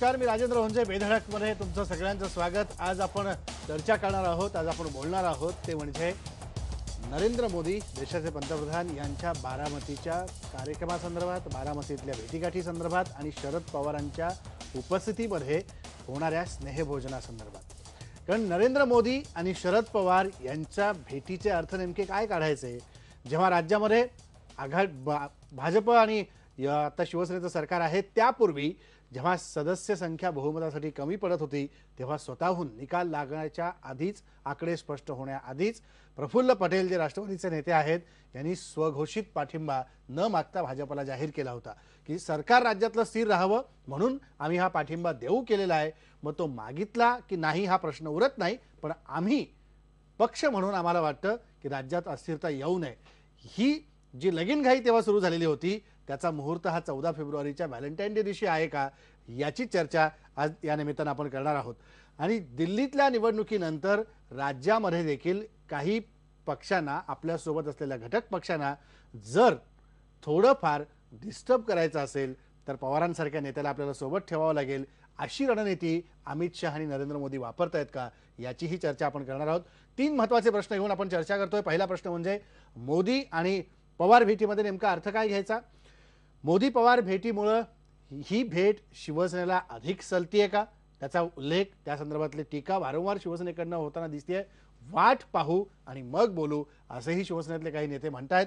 नमस्कार मी राजेंद्र होंजे बेधडकमध्ये तुमचं सगळ्यांचं स्वागत आज आपण चर्चा करणार आहोत आज आपण बोलणार आहोत ते म्हणजे नरेंद्र मोदी देशाचे पंतप्रधान यांच्या बारामतीच्या कार्यक्रमासंदर्भात बारामतीतल्या भेटीगाठी संदर्भात आणि शरद पवारांच्या उपस्थितीमध्ये होणाऱ्या स्नेहभोजनासंदर्भात कारण नरेंद्र मोदी आणि शरद पवार यांच्या भेटीचे अर्थ नेमके काय काढायचे जेव्हा राज्यामध्ये आघाड भाजप आणि आता शिवसेनेचं सरकार आहे त्यापूर्वी जेव्हा सदस्य संख्या बहुमतासाठी कमी पडत होती तेव्हा स्वतःहून निकाल लागण्याच्या आधीच आकडे स्पष्ट होण्याआधीच प्रफुल्ल पटेल जे राष्ट्रवादीचे नेते आहेत यांनी स्वघोषित पाठिंबा न मागता भाजपला जाहीर केला होता की सरकार राज्यातलं स्थिर राहावं म्हणून आम्ही हा पाठिंबा देऊ केलेला आहे मग तो मागितला की नाही हा प्रश्न उरत नाही पण आम्ही पक्ष म्हणून आम्हाला वाटतं की राज्यात अस्थिरता येऊ नये ही जी लगीन घाई तेव्हा सुरू झालेली होती त्याचा मुहूर्त हा चौदा फेब्रुवारीच्या व्हॅलेंटाईन डे दिवशी आहे का याची चर्चा आज या निमित्तानं आपण करणार आहोत आणि दिल्लीतल्या निवडणुकीनंतर राज्यामध्ये देखील काही पक्षांना आपल्यासोबत असलेल्या घटक पक्षांना जर थोडंफार डिस्टर्ब करायचं असेल तर पवारांसारख्या नेत्याला आपल्याला सोबत ठेवावं लागेल अशी रणनीती अमित शहा आणि नरेंद्र मोदी वापरतायत का याचीही चर्चा आपण करणार आहोत तीन महत्त्वाचे प्रश्न घेऊन आपण चर्चा करतोय पहिला प्रश्न म्हणजे मोदी आणि पवार भेटीमध्ये नेमका अर्थ काय घ्यायचा मोदी पवार भेटीमुळं ही भेट शिवसेनेला अधिक आहे का त्याचा उल्लेख त्या संदर्भातली टीका वारंवार शिवसेनेकडनं होताना दिसते वाट पाहू आणि मग बोलू असंही शिवसेनेतले काही नेते म्हणत आहेत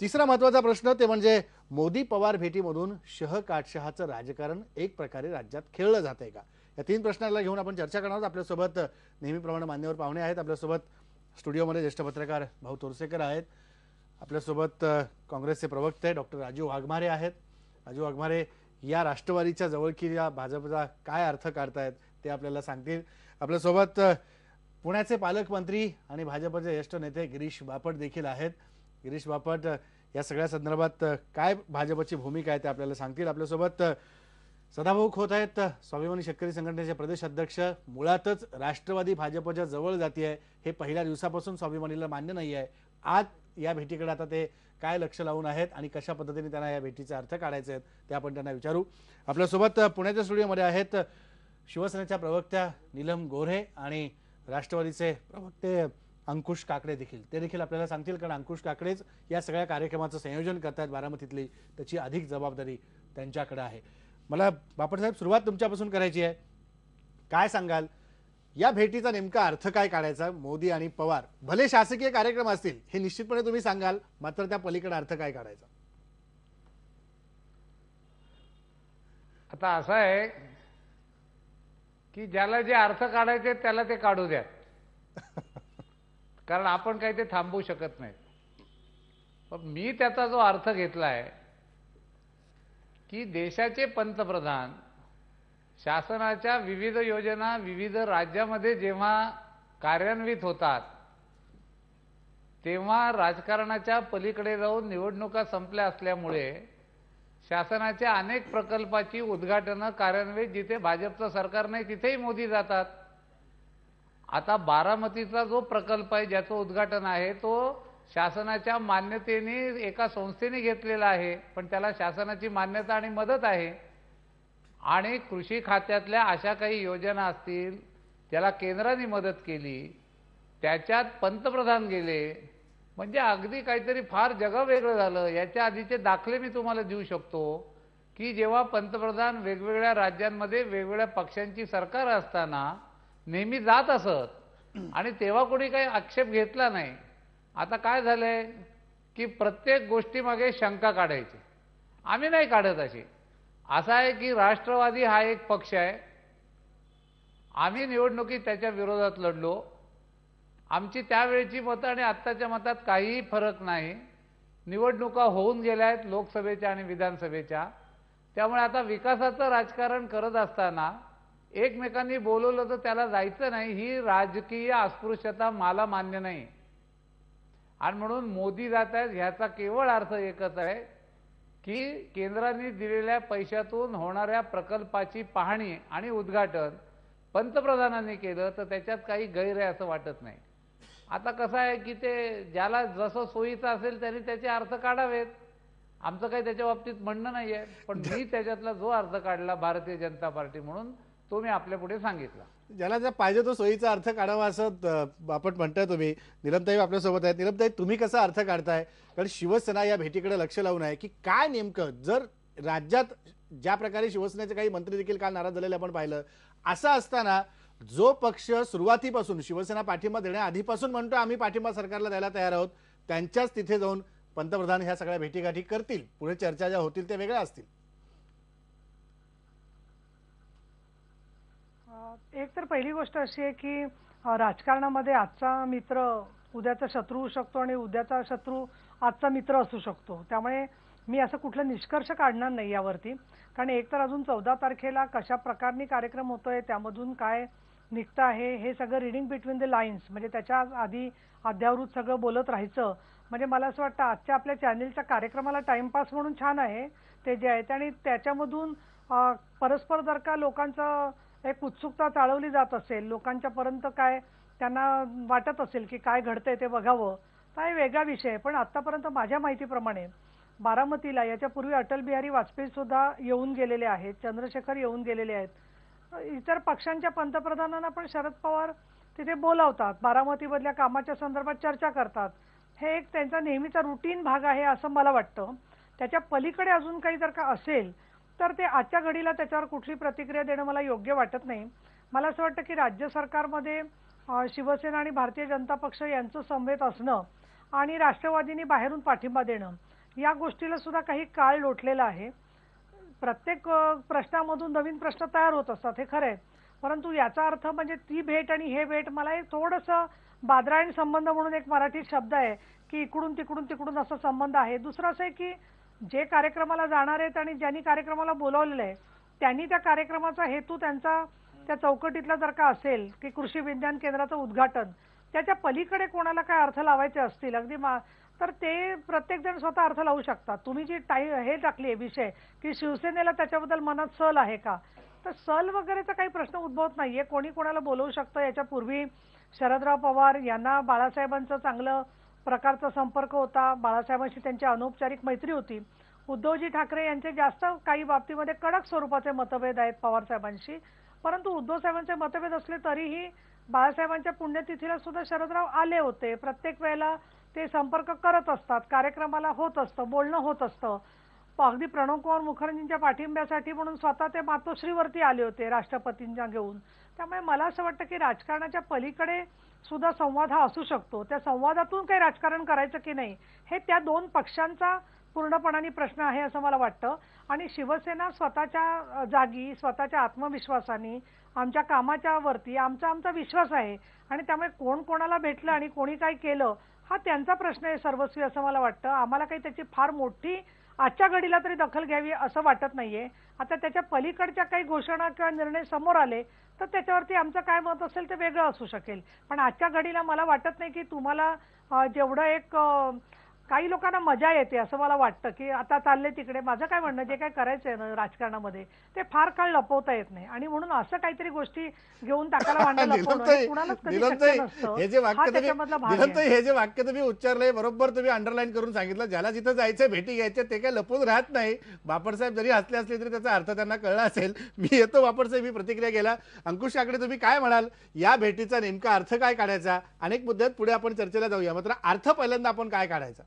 तिसरा महत्वाचा प्रश्न ते म्हणजे मोदी पवार भेटीमधून शह काटशहाचं राजकारण एक प्रकारे राज्यात खेळलं जात आहे का या तीन प्रश्नाला घेऊन आपण चर्चा करणार आहोत आपल्यासोबत नेहमीप्रमाणे मान्यवर पाहुणे आहेत आपल्यासोबत स्टुडिओमध्ये ज्येष्ठ पत्रकार भाऊ तोरसेकर आहेत आपल्यासोबत काँग्रेसचे प्रवक्ते डॉक्टर राजू वाघमारे आहेत राजू वाघमारे या राष्ट्रवादीच्या जवळकीला भाजपचा काय अर्थ काढतायत ते आपल्याला सांगतील आपल्यासोबत पुण्याचे पालकमंत्री आणि भाजपचे ज्येष्ठ नेते गिरीश बापट देखील आहेत गिरीश बापट या सगळ्या संदर्भात काय भाजपची भूमिका आहे ते आपल्याला सांगतील आपल्यासोबत सदाभाऊ होत आहेत स्वाभिमानी शेतकरी संघटनेचे प्रदेश अध्यक्ष मुळातच राष्ट्रवादी भाजपच्या जवळ जाती आहे हे पहिल्या दिवसापासून स्वाभिमानीला मान्य नाही आहे आज या भेटीकडे आता ते काय लक्ष लावून आहेत आणि कशा पद्धतीने त्यांना या भेटीचा अर्थ काढायचे आहेत ते आपण त्यांना विचारू आपल्यासोबत पुण्याच्या स्टुडिओमध्ये आहेत शिवसेनेच्या प्रवक्त्या नीलम गोऱ्हे आणि राष्ट्रवादीचे प्रवक्ते अंकुश काकडे देखील ते देखील आपल्याला सांगतील कारण अंकुश काकडेच या सगळ्या कार्यक्रमाचं संयोजन करतात बारामतीतली त्याची अधिक जबाबदारी त्यांच्याकडे आहे मला बापट साहेब सुरुवात तुमच्यापासून करायची आहे काय सांगाल या भेटीचा नेमका अर्थ काय काढायचा मोदी आणि पवार भले शासकीय कार्यक्रम असतील हे निश्चितपणे तुम्ही सांगाल मात्र त्या पलीकडे अर्थ काय काढायचा आता असं आहे की ज्याला जे अर्थ काढायचे त्याला ते काढू द्या कारण आपण काही ते थांबवू शकत नाही पण मी त्याचा जो अर्थ घेतला आहे की देशाचे पंतप्रधान शासनाच्या विविध योजना विविध राज्यामध्ये जेव्हा कार्यान्वित होतात तेव्हा राजकारणाच्या पलीकडे जाऊन निवडणुका संपल्या असल्यामुळे शासनाच्या अनेक प्रकल्पाची उद्घाटनं कार्यान्वित जिथे भाजपचं सरकार नाही तिथेही मोदी जातात आता बारामतीचा जो प्रकल्प आहे ज्याचं उद्घाटन आहे तो शासनाच्या मान्यतेने एका संस्थेने घेतलेला आहे पण त्याला शासनाची मान्यता आणि मदत आहे आणि कृषी खात्यातल्या अशा काही योजना असतील त्याला केंद्राने मदत केली त्याच्यात पंतप्रधान गेले म्हणजे अगदी काहीतरी फार जग वेगळं झालं याच्या आधीचे दाखले मी तुम्हाला देऊ शकतो की जेव्हा पंतप्रधान वेगवेगळ्या राज्यांमध्ये वेगवेगळ्या पक्षांची सरकार असताना नेहमी जात असत आणि तेव्हा कोणी काही आक्षेप घेतला नाही आता काय झालंय की प्रत्येक गोष्टीमागे शंका काढायची आम्ही नाही काढत अशी असा आहे की राष्ट्रवादी हा एक पक्ष आहे आम्ही निवडणुकीत त्याच्या विरोधात लढलो आमची त्यावेळची मतं आणि आत्ताच्या मतात काहीही फरक नाही निवडणुका होऊन गेल्या आहेत लोकसभेच्या आणि विधानसभेच्या त्यामुळे आता विकासाचं राजकारण करत असताना एकमेकांनी बोलवलं तर त्याला जायचं नाही ही राजकीय अस्पृश्यता मला मान्य नाही आणि म्हणून मोदी जात आहेत ह्याचा केवळ अर्थ एकच आहे की केंद्राने दिलेल्या पैशातून होणाऱ्या प्रकल्पाची पाहणी आणि उद्घाटन पंतप्रधानांनी केलं तर त्याच्यात काही गैर आहे असं वाटत नाही आता कसं आहे की ते ज्याला जसं सोयीचं असेल त्याने त्याचे अर्थ काढावेत आमचं काही त्याच्या बाबतीत म्हणणं नाही आहे पण मी त्याच्यातला जो अर्थ काढला भारतीय जनता पार्टी म्हणून तो मी पुढे सांगितला ज्याला ज्या पाहिजे तो सोयीचा अर्थ काढावा असं आपण म्हणताय तुम्ही निलमताई आपल्यासोबत आहेत निलमताई तुम्ही कसा अर्थ काढताय कारण शिवसेना या भेटीकडे लक्ष लावून आहे की काय नेमकं जर राज्यात ज्या प्रकारे शिवसेनेचे काही मंत्री देखील काल नाराज झालेले आपण पाहिलं असं असताना जो पक्ष सुरुवातीपासून शिवसेना पाठिंबा देण्याआधीपासून म्हणतो आम्ही पाठिंबा सरकारला द्यायला तयार आहोत त्यांच्याच तिथे जाऊन पंतप्रधान ह्या सगळ्या भेटीगाठी करतील पुढे चर्चा ज्या होतील त्या वेगळ्या असतील एक तर पहिली गोष्ट अशी आहे की राजकारणामध्ये आजचा मित्र उद्याचा शत्रू होऊ शकतो आणि उद्याचा शत्रू आजचा मित्र असू शकतो त्यामुळे मी असं कुठलं निष्कर्ष काढणार नाही यावरती कारण एक तर अजून चौदा तारखेला कशा प्रकारने कार्यक्रम होतोय त्यामधून काय निघतं आहे हे सगळं रिडिंग बिटवीन द लाईन्स म्हणजे त्याच्या आधी अध्यावृत सगळं बोलत राहायचं म्हणजे मला असं वाटतं आजच्या आपल्या चॅनेलच्या कार्यक्रमाला टाइमपास म्हणून छान आहे ते जे आहे आणि त्याच्यामधून परस्पर जर का लोकांचं एक उत्सुकता चालवली जात असेल लोकांच्या पर्यंत काय त्यांना वाटत असेल की काय घडतंय ते बघावं एक वेगळा विषय आहे पण आतापर्यंत माझ्या माहितीप्रमाणे बारामतीला याच्यापूर्वी अटल बिहारी वाजपेयी सुद्धा येऊन गेलेले आहेत चंद्रशेखर येऊन गेलेले आहेत इतर पक्षांच्या पंतप्रधानांना पण शरद पवार तिथे बोलावतात बारामतीमधल्या कामाच्या संदर्भात चर्चा करतात हे एक त्यांचा नेहमीचा रुटीन भाग आहे असं मला वाटतं त्याच्या पलीकडे अजून काही जर का असेल तर ते आजच्या घडीला त्याच्यावर कुठली प्रतिक्रिया देणं मला योग्य वाटत नाही मला असं वाटतं की राज्य सरकारमध्ये शिवसेना आणि भारतीय जनता पक्ष यांचं संवेत असणं आणि राष्ट्रवादीने बाहेरून पाठिंबा देणं या गोष्टीला सुद्धा काही काळ लोटलेला आहे प्रत्येक प्रश्नामधून नवीन प्रश्न तयार होत असतात हे खरं आहे परंतु याचा अर्थ म्हणजे ती भेट आणि हे भेट मला हे थोडंसं बादरायण संबंध म्हणून एक मराठी शब्द आहे की इकडून तिकडून तिकडून असा संबंध आहे दुसरं असं आहे की जे कार्यक्रमाला जाणार आहेत आणि ज्यांनी कार्यक्रमाला बोलावलेलं आहे त्यांनी त्या कार्यक्रमाचा हेतू त्यांचा त्या चौकटीतला जर का असेल की कृषी विज्ञान केंद्राचं उद्घाटन त्याच्या पलीकडे कोणाला काय अर्थ लावायचे असतील अगदी मा तर ते प्रत्येकजण स्वतः अर्थ लावू शकतात तुम्ही जी टाई हे टाकली आहे विषय की शिवसेनेला त्याच्याबद्दल मनात सल आहे का तर सल वगैरेचा काही प्रश्न उद्भवत नाहीये कोणी कोणाला बोलवू शकतं याच्यापूर्वी शरदराव पवार यांना बाळासाहेबांचं चांगलं प्रकारचा संपर्क होता बाळासाहेबांशी त्यांची अनौपचारिक मैत्री होती उद्धवजी ठाकरे यांचे जास्त काही बाबतीमध्ये कडक स्वरूपाचे मतभेद आहेत पवारसाहेबांशी परंतु उद्धव साहेबांचे मतभेद असले तरीही बाळासाहेबांच्या पुण्यतिथीला सुद्धा शरदराव आले होते प्रत्येक वेळेला ते संपर्क करत असतात कार्यक्रमाला होत असतं बोलणं होत असतं अगदी प्रणव कुमार मुखर्जींच्या पाठिंब्यासाठी म्हणून स्वतः ते मातोश्रीवरती आले होते राष्ट्रपतींच्या घेऊन त्यामुळे मला असं वाटतं की राजकारणाच्या पलीकडे सुद्धा संवाद हा असू शकतो त्या संवादातून काही राजकारण करायचं की नाही हे त्या दोन पक्षांचा पूर्णपणाने प्रश्न आहे असं मला वाटतं आणि शिवसेना स्वतःच्या जागी स्वतःच्या आत्मविश्वासाने आमच्या कामाच्या वरती आमचा आमचा विश्वास आहे आणि त्यामुळे कोण कोणाला भेटलं आणि कोणी काय केलं हा त्यांचा प्रश्न आहे सर्वस्वी असं मला वाटतं आम्हाला काही त्याची फार मोठी आजच्या घडीला तरी दखल घ्यावी असं वाटत नाहीये आता त्याच्या पलीकडच्या काही घोषणा किंवा निर्णय समोर आले तर त्याच्यावरती आमचं काय मत असेल ते वेगळं असू शकेल पण आजच्या घडीला मला वाटत नाही की तुम्हाला जेवढं एक काही लोकांना मजा येते असं मला वाटतं की आता चालले तिकडे माझं काय म्हणणं जे काय करायचंय ना राजकारणामध्ये ते फार काळ लपवता येत नाही आणि म्हणून असं काहीतरी गोष्टी घेऊन टाकायला हे जे वाक्य तुम्ही उच्चारलंय बरोबर तुम्ही अंडरलाईन करून सांगितलं ज्याला जिथं जायचं भेटी घ्यायचे ते काय लपून राहत नाही बापडसाहेब जरी हसले असले तरी त्याचा अर्थ त्यांना कळला असेल मी येतो बापडसाहेब मी प्रतिक्रिया गेला अंकुश काकडे तुम्ही काय म्हणाल या भेटीचा नेमका अर्थ काय काढायचा अनेक मुद्द्यात पुढे आपण चर्चेला जाऊया मात्र अर्थ पहिल्यांदा आपण काय काढायचा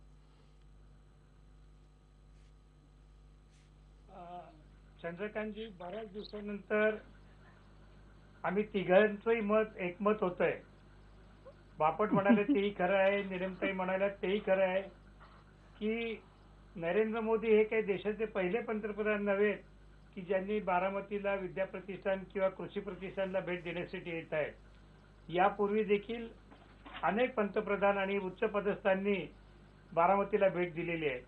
चंद्रकांतजी बऱ्याच दिवसानंतर आम्ही तिघांचंही मत एकमत होतंय बापट म्हणाले तेही खरं आहे निरमताई म्हणाल्या तेही खरं आहे की नरेंद्र मोदी हे काही देशाचे पहिले पंतप्रधान नव्हे की ज्यांनी बारामतीला विद्या प्रतिष्ठान किंवा कृषी प्रतिष्ठानला भेट देण्यासाठी येत आहेत यापूर्वी देखील अनेक पंतप्रधान आणि उच्च पदस्थांनी बारामतीला भेट दिलेली आहे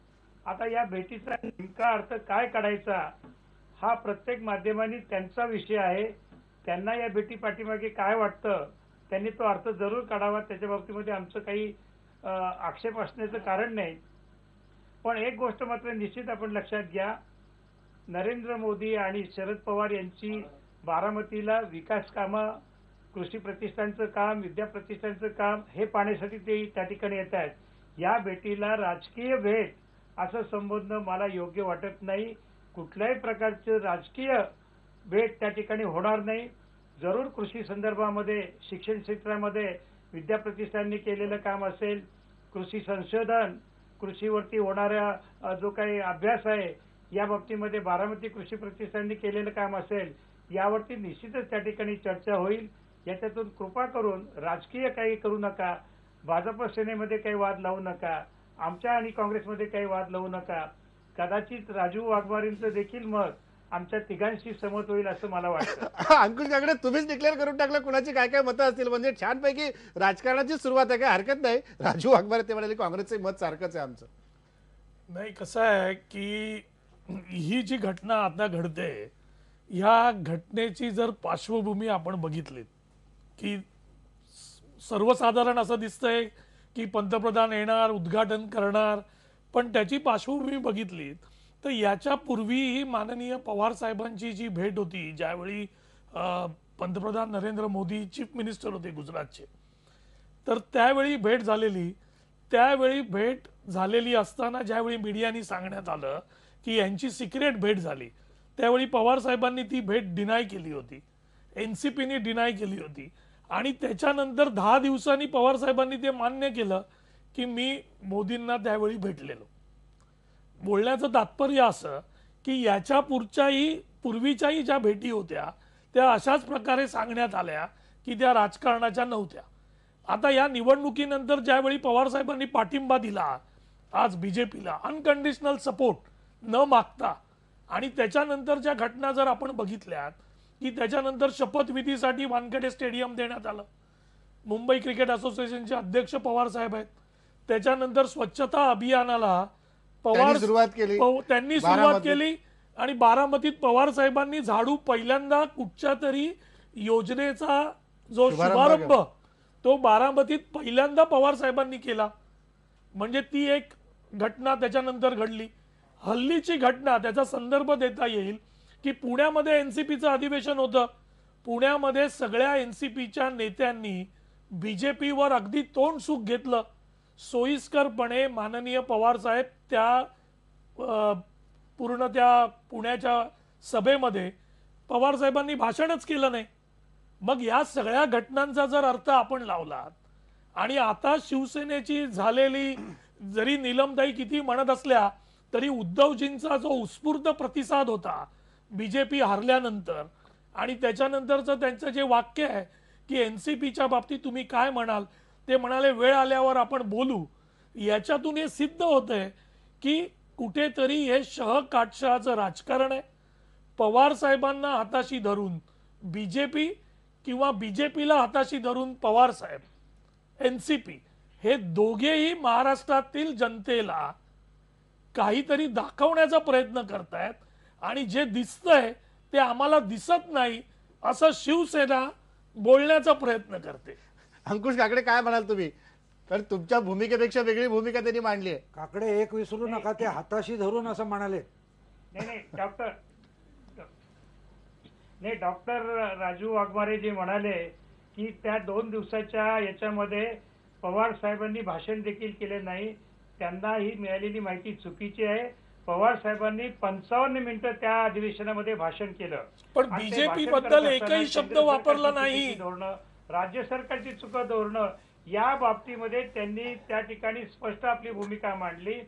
आता या भेटीचा नेमका अर्थ काय काढायचा हा प्रत्येक माध्यमांनी त्यांचा विषय आहे त्यांना या भेटी पाठीमागे काय वाटतं त्यांनी तो अर्थ जरूर काढावा त्याच्या बाबतीमध्ये आमचं काही आक्षेप असण्याचं कारण नाही पण एक गोष्ट मात्र निश्चित आपण लक्षात घ्या नरेंद्र मोदी आणि शरद पवार यांची बारामतीला विकास कामं कृषी प्रतिष्ठानचं काम विद्या प्रतिष्ठानचं काम हे पाहण्यासाठी ते त्या ठिकाणी येत आहेत या भेटीला राजकीय भेट असं संबोधणं मला योग्य वाटत नाही कुठल्याही प्रकारचं राजकीय भेट त्या ठिकाणी होणार नाही जरूर कृषी संदर्भामध्ये शिक्षण क्षेत्रामध्ये विद्याप्रतिष्ठाननी केलेलं काम असेल कृषी संशोधन कृषीवरती होणाऱ्या जो काही अभ्यास आहे या बाबतीमध्ये बारामती कृषी प्रतिष्ठाननी केलेलं काम असेल यावरती निश्चितच त्या ठिकाणी चर्चा होईल याच्यातून कृपा करून राजकीय काही करू नका भाजप सेनेमध्ये काही वाद लावू नका आमच्या आणि काँग्रेसमध्ये काही वाद लावू नका कदाचित राजू वाघमारींचं देखील मत आमच्या तिघांशी समत होईल असं मला वाटतं अंकुल जागडे तुम्हीच डिक्लेअर करून टाकलं कुणाची काय काय मतं असतील म्हणजे छानपैकी राजकारणाची सुरुवात आहे काय हरकत नाही राजू वाघमारे ते म्हणाले काँग्रेसचे मत सारखंच आहे आमचं नाही कसं आहे की ही जी घटना आता घडते या घटनेची जर पार्श्वभूमी आपण बघितली की सर्वसाधारण असं दिसतंय की पंतप्रधान येणार उद्घाटन करणार पण त्याची पार्श्वभूमी बघितली तर याच्यापूर्वीही माननीय पवार साहेबांची जी भेट होती ज्यावेळी पंतप्रधान नरेंद्र मोदी चीफ मिनिस्टर होते गुजरातचे तर त्यावेळी भेट झालेली त्यावेळी भेट झालेली असताना ज्यावेळी मीडियानी सांगण्यात आलं की यांची सिक्रेट भेट झाली त्यावेळी पवार साहेबांनी ती भेट डिनाय केली होती एन सी पीने डिनाय केली होती आणि त्याच्यानंतर दहा दिवसांनी पवार साहेबांनी ते मान्य केलं की मी मोदींना त्यावेळी भेटलेलो बोलण्याचं तात्पर्य असं की याच्या पुढच्याही पूर्वीच्याही ज्या भेटी होत्या त्या अशाच प्रकारे सांगण्यात आल्या की त्या राजकारणाच्या नव्हत्या आता या निवडणुकीनंतर ज्यावेळी पवारसाहेबांनी पाठिंबा दिला आज बी जे पीला अनकंडिशनल सपोर्ट न मागता आणि त्याच्यानंतरच्या घटना जर आपण बघितल्यात की त्याच्यानंतर शपथविधीसाठी वानखेडे स्टेडियम देण्यात आलं मुंबई क्रिकेट असोसिएशनचे अध्यक्ष पवारसाहेब आहेत त्याच्यानंतर स्वच्छता अभियानाला पवार सुरुवात केली त्यांनी सुरुवात केली आणि बारामतीत पवार साहेबांनी झाडू पहिल्यांदा कुठच्या तरी योजनेचा जो शुभारंभ तो बारामतीत पहिल्यांदा पवार साहेबांनी केला म्हणजे ती एक घटना त्याच्यानंतर घडली हल्लीची घटना त्याचा संदर्भ देता येईल की पुण्यामध्ये एन सी अधिवेशन होतं पुण्यामध्ये सगळ्या एनसीपीच्या नेत्यांनी बी अगदी तोंड सुख घेतलं सोयीस्करपणे माननीय पवार साहेब त्या पूर्ण त्या पुण्याच्या सभेमध्ये पवार साहेबांनी भाषणच केलं नाही मग या सगळ्या घटनांचा जर अर्थ आपण लावला आणि आता शिवसेनेची झालेली जरी निलमदाई किती म्हणत असल्या तरी उद्धवजींचा जो उत्स्फूर्त प्रतिसाद होता बीजेपी हरल्यानंतर आणि त्याच्यानंतरचं त्यांचं जे वाक्य आहे की एन सी पीच्या बाबतीत तुम्ही काय म्हणाल ते म्हणाले वेळ आल्यावर आपण बोलू याच्यातून हे सिद्ध होत आहे की कुठेतरी हे शह काटशहाचं राजकारण आहे पवार साहेबांना हाताशी धरून बी जे पी किंवा बी जे पीला हाताशी धरून पवार साहेब एन सी पी हे दोघेही महाराष्ट्रातील जनतेला काहीतरी दाखवण्याचा प्रयत्न करतायत आणि जे दिसतंय ते आम्हाला दिसत नाही असं शिवसेना बोलण्याचा प्रयत्न करते अंकुश काकडे काय म्हणाल तुम्ही तर तुमच्या भूमिकेपेक्षा वेगळी भूमिका त्यांनी मांडली आहे काकडे एक विसरू नका ते हाताशी धरून असं म्हणाले नाही डॉक्टर नाही डॉक्टर राजू वाघमारे जे म्हणाले की त्या दोन दिवसाच्या याच्यामध्ये पवार साहेबांनी भाषण देखील केले नाही त्यांना ही मिळालेली माहिती चुकीची आहे पवार साहेबांनी पंचावन्न मिनिटं त्या अधिवेशनामध्ये भाषण केलं पण बीजेपी बद्दल एकही शब्द वापरला नाही धोरण राज्य सरकारची चुकं धोरणं या बाबतीमध्ये त्यांनी त्या ठिकाणी स्पष्ट आपली भूमिका मांडली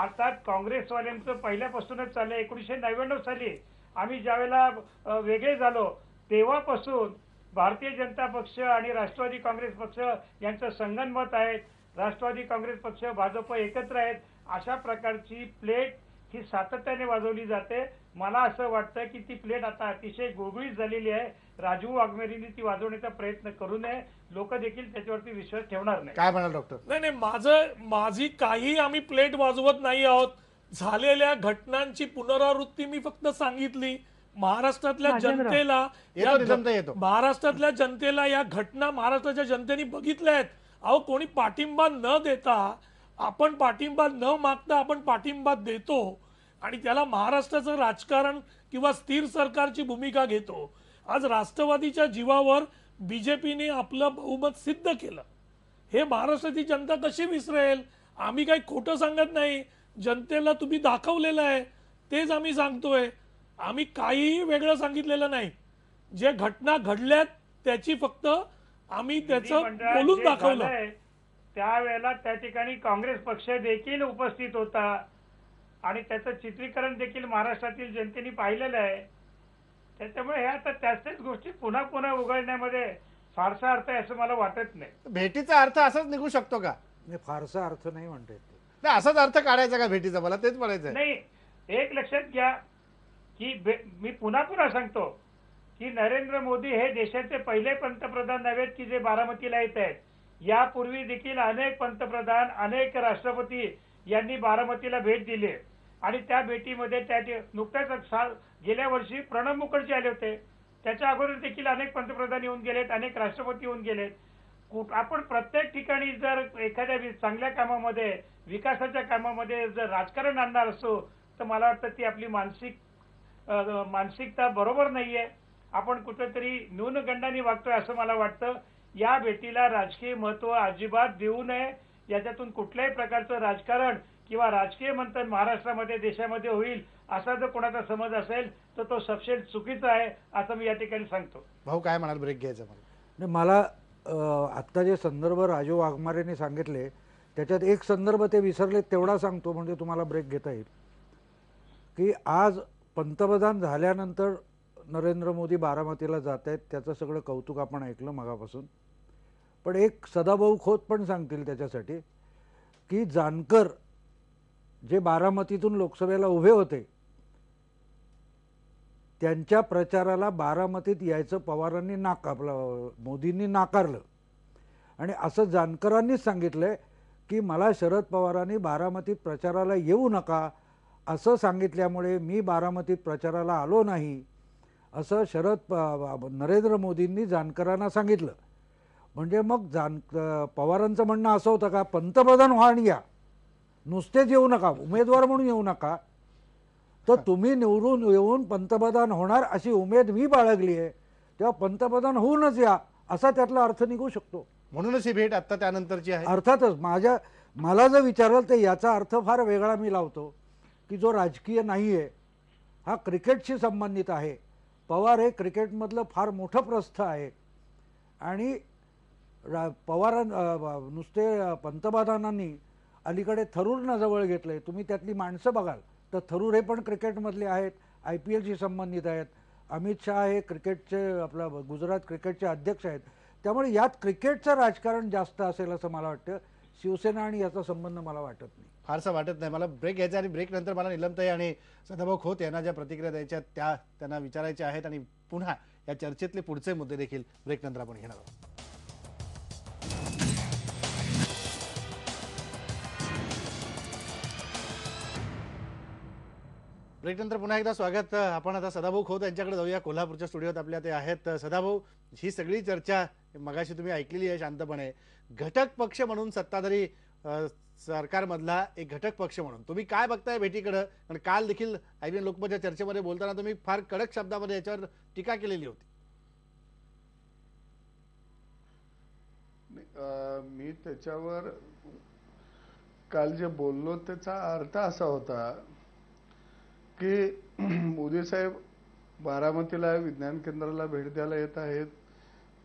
अर्थात काँग्रेसवाल्यांचं पहिल्यापासूनच चाललंय एकोणीसशे नव्याण्णव साली आम्ही ज्यावेळेला वेगळे झालो तेव्हापासून भारतीय जनता पक्ष आणि राष्ट्रवादी काँग्रेस पक्ष यांचं संगनमत आहेत राष्ट्रवादी काँग्रेस पक्ष भाजप एकत्र आहेत अशा प्रकारची प्लेट ही सातत्याने वाजवली जाते मला असं वाटतं की ती प्लेट आता अतिशय गुळगुळीत झालेली आहे राजू वाघमेरीने ती वाजवण्याचा प्रयत्न करू नये लोक देखील त्याच्यावरती विश्वास ठेवणार नाही काय म्हणाल डॉक्टर नाही नाही माझं माझी काही आम्ही प्लेट वाजवत नाही आहोत झालेल्या घटनांची पुनरावृत्ती मी फक्त सांगितली महाराष्ट्रातल्या जनतेला महाराष्ट्रातल्या जनतेला या घटना महाराष्ट्राच्या जनतेने बघितल्या आहेत अहो कोणी पाठिंबा न देता आपण पाठिंबा न मागता आपण पाठिंबा देतो आणि त्याला महाराष्ट्राचं राजकारण किंवा स्थिर सरकारची भूमिका घेतो आज राष्ट्रवादीच्या जीवावर बीजेपीने आपलं बहुमत सिद्ध केलं हे महाराष्ट्राची जनता कशी विसरेल आम्ही काही खोटं सांगत नाही जनतेला तुम्ही दाखवलेलं आहे तेच आम्ही सांगतोय आम्ही काहीही वेगळं सांगितलेलं नाही जे घटना घडल्यात त्याची फक्त आम्ही त्याचं बोलून दाखवलं त्यावेळेला त्या ठिकाणी काँग्रेस पक्ष देखील उपस्थित होता आणि त्याचं चित्रीकरण देखील महाराष्ट्रातील जनतेने पाहिलेलं आहे त्याच्यामुळे हे आता त्याच गोष्टी पुन्हा पुन्हा उघडण्यामध्ये फारसा अर्थ आहे असं मला वाटत नाही भेटीचा अर्थ असाच निघू शकतो का मी फारसा अर्थ नाही म्हणता नाही असाच अर्थ काढायचा का भेटीचा मला तेच म्हणायचं नाही एक लक्षात घ्या की मी पुन्हा पुन्हा सांगतो की नरेंद्र मोदी हे देशाचे पहिले पंतप्रधान नव्हे की जे बारामतीला येत आहेत यापूर्वी देखील अनेक पंतप्रधान अनेक राष्ट्रपती यांनी बारामतीला भेट दिली आहे आणि त्या भेटीमध्ये त्या नुकत्याच साल गेल्या वर्षी प्रणब मुखर्जी आले होते त्याच्या अगोदर देखील अनेक पंतप्रधान येऊन गेलेत अनेक राष्ट्रपती येऊन गेलेत कुठ आपण प्रत्येक ठिकाणी जर एखाद्या चांगल्या कामामध्ये विकासाच्या कामामध्ये जर राजकारण आणणार असो तर मला वाटतं ती आपली मानसिक मानसिकता बरोबर नाही आहे आपण कुठेतरी न्यूनगंडाने वागतोय असं मला वाटतं या भेटीला राजकीय महत्व अजिबात देऊ नये याच्यातून कुठल्याही प्रकारचं राजकारण किंवा राजकीय मंथन महाराष्ट्रामध्ये देशामध्ये होईल असा जर कोणाचा समज असेल तर तो सपशेल चुकीचा आहे असं मी या ठिकाणी सांगतो भाऊ काय म्हणाल ब्रेक घ्यायचा मला मला आत्ता जे संदर्भ राजू वाघमारेने सांगितले त्याच्यात एक संदर्भ ते विसरले तेवढा सांगतो म्हणजे तुम्हाला ब्रेक घेता येईल की आज पंतप्रधान झाल्यानंतर नरेंद्र मोदी बारामतीला जात आहेत त्याचं सगळं कौतुक आपण ऐकलं मगापासून पण एक सदाभाऊ खोत पण सांगतील त्याच्यासाठी की जानकर जे बारामतीतून लोकसभेला उभे होते त्यांच्या प्रचाराला बारामतीत यायचं पवारांनी नाकारलं मोदींनी नाकारलं आणि असं जानकरांनीच सांगितलं की मला शरद पवारांनी बारामतीत प्रचाराला येऊ नका असं सांगितल्यामुळे मी बारामतीत प्रचाराला आलो नाही असं शरद प नरेंद्र मोदींनी जानकरांना सांगितलं म्हणजे मग जान पवारांचं म्हणणं असं होतं का पंतप्रधान व्हाण या नुसतेच येऊ नका उमेदवार म्हणून येऊ नका तर तुम्ही निवडून येऊन पंतप्रधान होणार अशी उमेद मी बाळगली आहे तेव्हा पंतप्रधान होऊनच या असा त्यातला अर्थ निघू शकतो म्हणूनच ही भेट आत्ता त्यानंतरची आहे अर्थातच माझ्या मला जर विचारलं तर याचा अर्थ फार वेगळा मी लावतो की जो राजकीय नाही आहे हा क्रिकेटशी संबंधित आहे पवार हे क्रिकेटमधलं फार मोठं प्रस्थ आहे आणि रा पवार नुसते पंतप्रधानांनी अलीकडे थरूरनं जवळ घेतलं आहे तुम्ही त्यातली माणसं बघाल तर थरूर हे पण क्रिकेटमधले आहेत आय पी एलशी संबंधित आहेत अमित शहा हे क्रिकेटचे आपला गुजरात क्रिकेटचे अध्यक्ष आहेत त्यामुळे यात क्रिकेटचं राजकारण जास्त असेल असं मला वाटतं शिवसेना आणि याचा संबंध मला वाटत नाही फारसा वाटत नाही मला ब्रेक घ्यायचा आणि ब्रेक नंतर मला निलमताई आणि सदाभाऊ खोत यांना ज्या प्रतिक्रिया द्यायच्या त्या त्यांना विचारायच्या आहेत आणि पुन्हा या चर्चेतले पुढचे मुद्दे देखील ब्रेक नंतर आपण घेणार आहोत ब्रेकनंतर पुन्हा एकदा स्वागत आपण आता सदाभाऊ खोत यांच्याकडे जाऊया कोल्हापूरच्या स्टुडिओत आपल्या ते आहेत सदाभाऊ ही सगळी चर्चा मगाशी तुम्ही ऐकलेली आहे शांतपणे घटक पक्ष म्हणून सत्ताधारी सरकारमधला एक घटक पक्ष म्हणून तुम्ही काय बघताय भेटीकडं कारण काल देखील आय बी लोकमतच्या चर्चेमध्ये बोलताना तुम्ही फार कडक शब्दामध्ये याच्यावर टीका केलेली होती मी त्याच्यावर काल जे बोललो त्याचा अर्थ असा होता की मोदी साहेब बारामतीला विज्ञान केंद्राला भेट द्यायला येत आहेत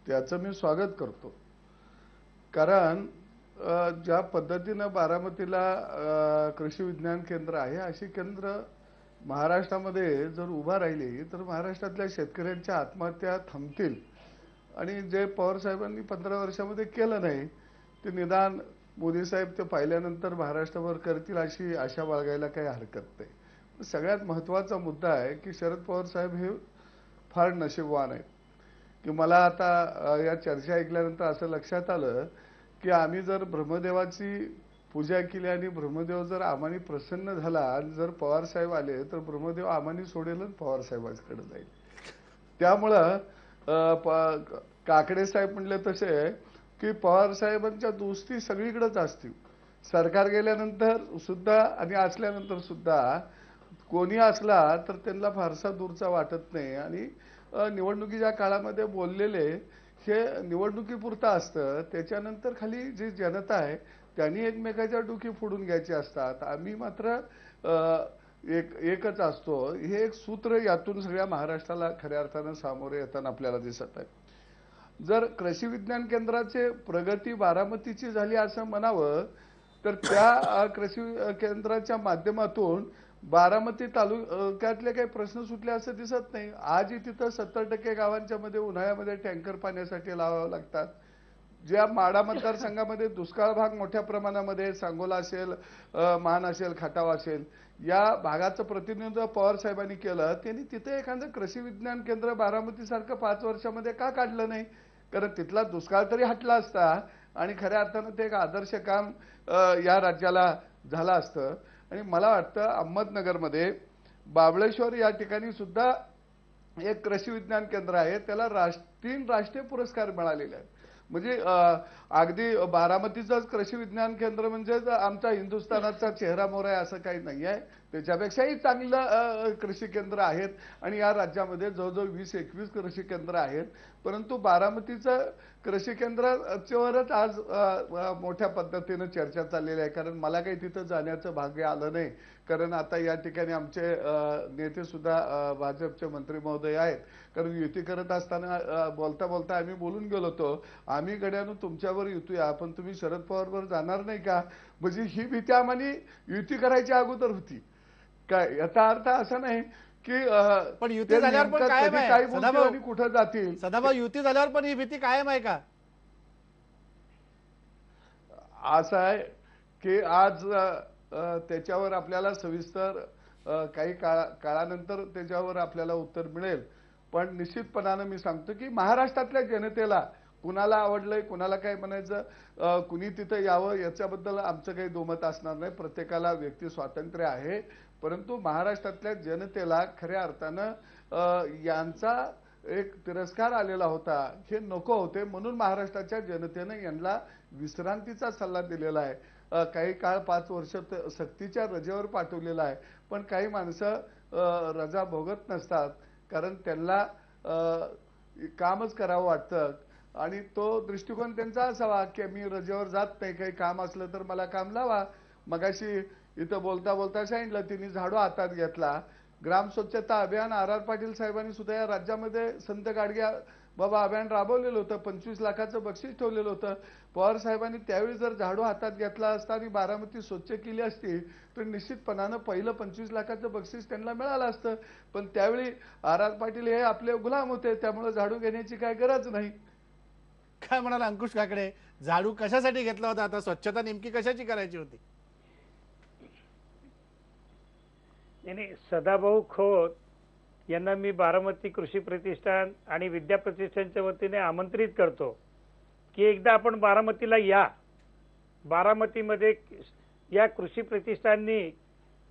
त्याचं मी स्वागत करतो कारण ज्या पद्धतीनं बारामतीला कृषी विज्ञान केंद्र आहे अशी केंद्र महाराष्ट्रामध्ये जर उभा राहिली तर महाराष्ट्रातल्या शेतकऱ्यांच्या आत्महत्या थांबतील आणि जे पवारसाहेबांनी पंधरा वर्षामध्ये केलं नाही ते निदान मोदी साहेब ते पाहिल्यानंतर महाराष्ट्रभर करतील अशी आशा बाळगायला काही हरकत नाही सगळ्यात महत्त्वाचा मुद्दा आहे की शरद पवार साहेब हे फार नशीबवान आहेत की मला आता या चर्चा ऐकल्यानंतर असं लक्षात आलं की आम्ही जर ब्रह्मदेवाची पूजा केली आणि ब्रह्मदेव जर आम्हाने प्रसन्न झाला आणि जर पवारसाहेब आले तर ब्रह्मदेव आम्हाने पवार पवारसाहेबांकडे जाईल त्यामुळं काकडे साहेब म्हणले तसे की पवारसाहेबांच्या दोस्ती सगळीकडेच असतील सरकार गेल्यानंतर सुद्धा आणि असल्यानंतर सुद्धा कोणी असला तर त्यांना फारसा दूरचा वाटत नाही आणि निवडणुकीच्या काळामध्ये बोललेले हे निवडणुकीपुरतं असतं त्याच्यानंतर खाली जी जनता आहे त्यांनी एकमेकाच्या डुकी फोडून घ्यायची असतात आम्ही मात्र एक एकच असतो हे एक सूत्र यातून सगळ्या महाराष्ट्राला खऱ्या अर्थानं सामोरे येताना आपल्याला दिसत आहे जर कृषी विज्ञान केंद्राचे प्रगती बारामतीची झाली असं म्हणावं तर त्या कृषी केंद्राच्या माध्यमातून बारामती तालुक्यातले काही प्रश्न सुटले असं दिसत नाही आजही तिथं सत्तर टक्के गावांच्या मध्ये उन्हाळ्यामध्ये टँकर पाण्यासाठी लावावं लागतात ज्या माडा मतदारसंघामध्ये दुष्काळ भाग मोठ्या प्रमाणामध्ये सांगोला असेल मान असेल खटाव असेल या भागाचं प्रतिनिधित्व पवार साहेबांनी केलं त्यांनी तिथे एखादं कृषी विज्ञान केंद्र बारामतीसारखं पाच वर्षामध्ये का काढलं नाही कारण तिथला दुष्काळ तरी हटला असता आणि खऱ्या अर्थानं ते एक आदर्श काम या राज्याला झालं असतं आणि मला वाटतं अहमदनगरमध्ये बाबळेश्वर या ठिकाणी सुद्धा एक कृषी विज्ञान केंद्र आहे त्याला राष्ट्रीय तीन राष्ट्रीय पुरस्कार मिळालेले आहेत म्हणजे अगदी बारामतीचंच कृषी विज्ञान केंद्र म्हणजेच आमच्या हिंदुस्थानाचा चेहरा मोहरा आहे असं काही नाही आहे त्याच्यापेक्षाही चांगलं कृषी केंद्र आहेत आणि या राज्यामध्ये जवळजवळ वीस एकवीस कृषी केंद्र आहेत परंतु बारामतीचं कृषी केंद्राच्यावरच आज मोठ्या पद्धतीनं चर्चा चाललेली आहे कारण मला काही तिथं जाण्याचं भाग्य आलं नाही कारण आता या ठिकाणी आमचे नेतेसुद्धा भाजपचे मंत्री महोदय आहेत कारण युती करत असताना बोलता बोलता आम्ही बोलून गेलो होतो आम्ही गड्यानं तुमच्या पवारवर युती आपण तुम्ही शरद पवारवर जाणार नाही का म्हणजे ही भीती आम्हाला युती करायच्या अगोदर होती काय याचा अर्थ असा नाही की पण युती झाल्यावर पण कायम आहे कुठं जातील सदाभाऊ युती झाल्यावर पण ही भीती कायम आहे का असं आहे की आज त्याच्यावर आपल्याला सविस्तर काही काळानंतर त्याच्यावर आपल्याला उत्तर मिळेल पण निश्चितपणानं मी सांगतो की महाराष्ट्रातल्या जनतेला कुणाला आवडलंय कुणाला काय म्हणायचं कुणी तिथं यावं याच्याबद्दल आमचं काही दोमत असणार नाही प्रत्येकाला व्यक्ती स्वातंत्र्य आहे परंतु महाराष्ट्रातल्या जनतेला खऱ्या अर्थानं यांचा एक तिरस्कार आलेला होता हे नको होते म्हणून महाराष्ट्राच्या जनतेनं यांना विश्रांतीचा सल्ला दिलेला आहे काही काळ पाच वर्ष सक्तीच्या रजेवर पाठवलेला आहे पण काही माणसं रजा भोगत नसतात कारण त्यांना कामच करावं वाटतं आणि तो दृष्टिकोन त्यांचा असावा की मी रजेवर जात नाही काही काम असलं तर मला काम लावा मगाशी इथं बोलता बोलता सांगितलं तिने झाडू हातात घेतला ग्राम स्वच्छता अभियान आर आर पाटील साहेबांनी सुद्धा या राज्यामध्ये संत गाडग्या बाबा अभियान राबवलेलं होतं पंचवीस लाखाचं बक्षीस ठेवलेलं होतं पवार साहेबांनी त्यावेळी जर झाडू हातात घेतला असता आणि बारामती स्वच्छ केली असती तर निश्चितपणानं पहिलं पंचवीस लाखाचं बक्षीस त्यांना मिळालं असतं पण त्यावेळी आर आर पाटील हे आपले गुलाम होते त्यामुळे झाडू घेण्याची काय गरज नाही काय म्हणाला अंकुश काकडे झाडू कशासाठी घेतला होता आता स्वच्छता नेमकी कशाची करायची होती सदाभाऊ खोत यांना मी बारामती कृषी प्रतिष्ठान आणि विद्या प्रतिष्ठानच्या वतीने आमंत्रित करतो की एकदा आपण बारामतीला या बारामतीमध्ये या कृषी प्रतिष्ठाननी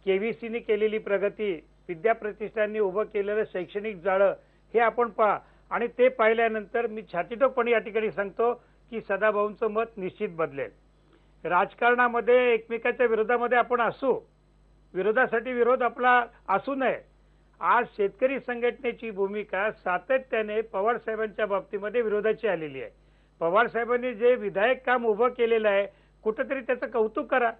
के व्ही सीने केलेली प्रगती विद्या प्रतिष्ठाननी उभं केलेलं शैक्षणिक जाळं हे आपण पहा आणि ते पाहिल्यानंतर मी छातीटोकपणे या ठिकाणी सांगतो की सदाभाऊंचं मत निश्चित बदलेल राजकारणामध्ये एकमेकाच्या विरोधामध्ये आपण असू विरोधासाठी विरोध आपला असू नये आज शेतकरी संघटनेची भूमिका सातत्याने पवारसाहेबांच्या बाबतीमध्ये विरोधाची आलेली आहे पवारसाहेबांनी जे विधायक काम उभं केलेलं आहे कुठंतरी त्याचं कौतुक करा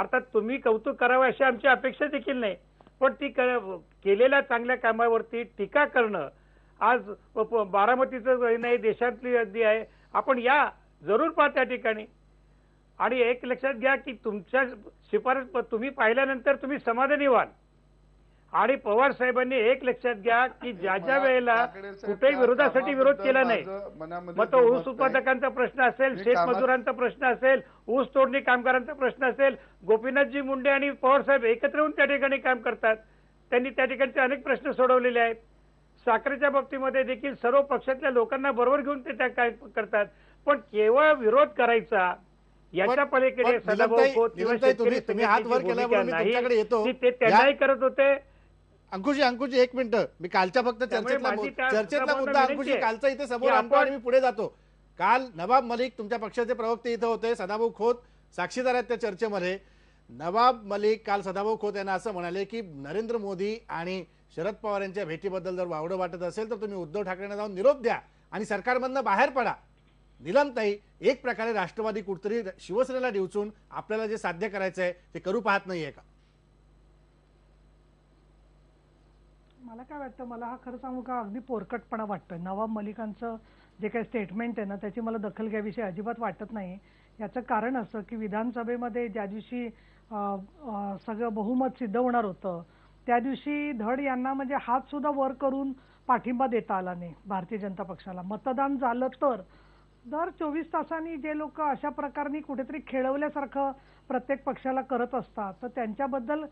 अर्थात तुम्ही कौतुक करावं अशी आमची अपेक्षा देखील नाही पण ती केलेल्या चांगल्या कामावरती टीका करणं आज बारामतीचं नाही देशातली नदी आहे आपण या जरूर पहा त्या ठिकाणी आणि एक लक्षात घ्या की तुमच्या शिफारस तुम्ही पाहिल्यानंतर तुम्ही समाधानी व्हाल आणि पवार साहेबांनी एक लक्षात घ्या की ज्या ज्या वेळेला कुठेही विरोधासाठी विरोध केला नाही मग तो ऊस उत्पादकांचा प्रश्न असेल शेतमजुरांचा प्रश्न असेल ऊस तोडणी कामगारांचा प्रश्न असेल गोपीनाथजी मुंडे आणि पवार साहेब एकत्र येऊन त्या ठिकाणी काम करतात त्यांनी त्या ठिकाणचे अनेक प्रश्न सोडवलेले आहेत साखरेच्या बाबतीमध्ये देखील सर्व पक्षातल्या लोकांना बरोबर घेऊन ते त्या काय करतात पण केवळ विरोध करायचा याच्या पलीकडे सदाभाऊ करत होते अंकुशी अंकुशी एक मिनिट मी कालच्या फक्त चर्चेतला चर्चेतला मुद्दा अंकुशी कालचा इथे समोर आणतो आणि मी पुढे जातो काल नवाब मलिक तुमच्या पक्षाचे प्रवक्ते इथं होते सदाभाऊ खोत साक्षीदार आहेत त्या चर्चेमध्ये नवाब मलिक काल सदाभाऊ खोत यांना असं म्हणाले की नरेंद्र मोदी आणि शरद पवार यांच्या भेटीबद्दल जर वावडं वाटत असेल तर तुम्ही उद्धव ठाकरेंना जाऊन निरोप द्या आणि सरकारमधनं बाहेर पडा निलंताई एक प्रकारे राष्ट्रवादी कुठतरी शिवसेनेला डिवचून आपल्याला जे साध्य करायचं आहे ते करू पाहत नाहीये का मला काय वाटतं मला हा खरं सांगू का अगदी पोरकटपणा वाटतोय नवाब मलिकांचं जे काही स्टेटमेंट आहे ना त्याची मला दखल घ्याविषयी अजिबात वाटत नाही याचं कारण असं की विधानसभेमध्ये ज्या दिवशी सगळं बहुमत सिद्ध होणार होतं त्या दिवशी धड यांना म्हणजे हात सुद्धा वर करून पाठिंबा देता आला नाही भारतीय जनता पक्षाला मतदान झालं तर दर चोवीस तासांनी जे लोक अशा प्रकारनी कुठेतरी खेळवल्यासारखं प्रत्येक पक्षाला करत असतात तर त्यांच्याबद्दल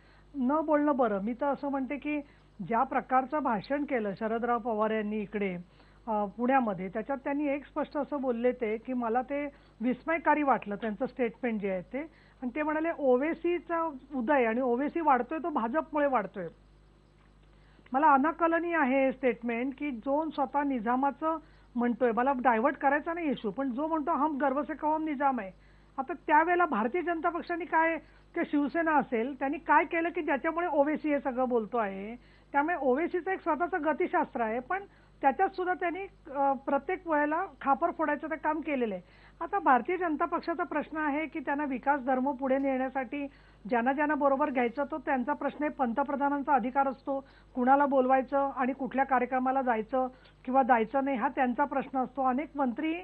न बोलणं बरं मी तर असं म्हणते की ज्या प्रकारचं भाषण केलं शरदराव पवार यांनी इकडे पुण्यामध्ये त्याच्यात त्यांनी एक स्पष्ट असं बोलले ते की मला ते विस्मयकारी वाटलं त्यांचं स्टेटमेंट जे आहे ते आणि ते म्हणाले ओवेसीचा उदय आणि ओवेसी वाढतोय तो भाजपमुळे वाढतोय मला अनाकलनीय आहे स्टेटमेंट की जो स्वतः निजामाचं म्हणतोय मला डायव्हर्ट करायचा नाही इश्यू पण जो म्हणतो हम गर्व से निजाम आहे आता त्यावेळेला भारतीय जनता पक्षाने काय ते शिवसेना असेल त्यांनी काय केलं की ज्याच्यामुळे ओवेसी हे सगळं बोलतो आहे त्यामुळे ओवेसीचं एक स्वतःचं गतिशास्त्र आहे पण त्याच्यात सुद्धा त्यांनी प्रत्येक वेळेला खापर फोडायचं ते काम केलेलं आहे आता भारतीय जनता पक्षाचा प्रश्न आहे की त्यांना विकास धर्म पुढे नेण्यासाठी ज्यांना ज्यांना बरोबर घ्यायचा तो त्यांचा प्रश्न आहे पंतप्रधानांचा अधिकार असतो कुणाला बोलवायचं आणि कुठल्या कार्यक्रमाला जायचं किंवा जायचं नाही हा त्यांचा प्रश्न असतो अनेक मंत्री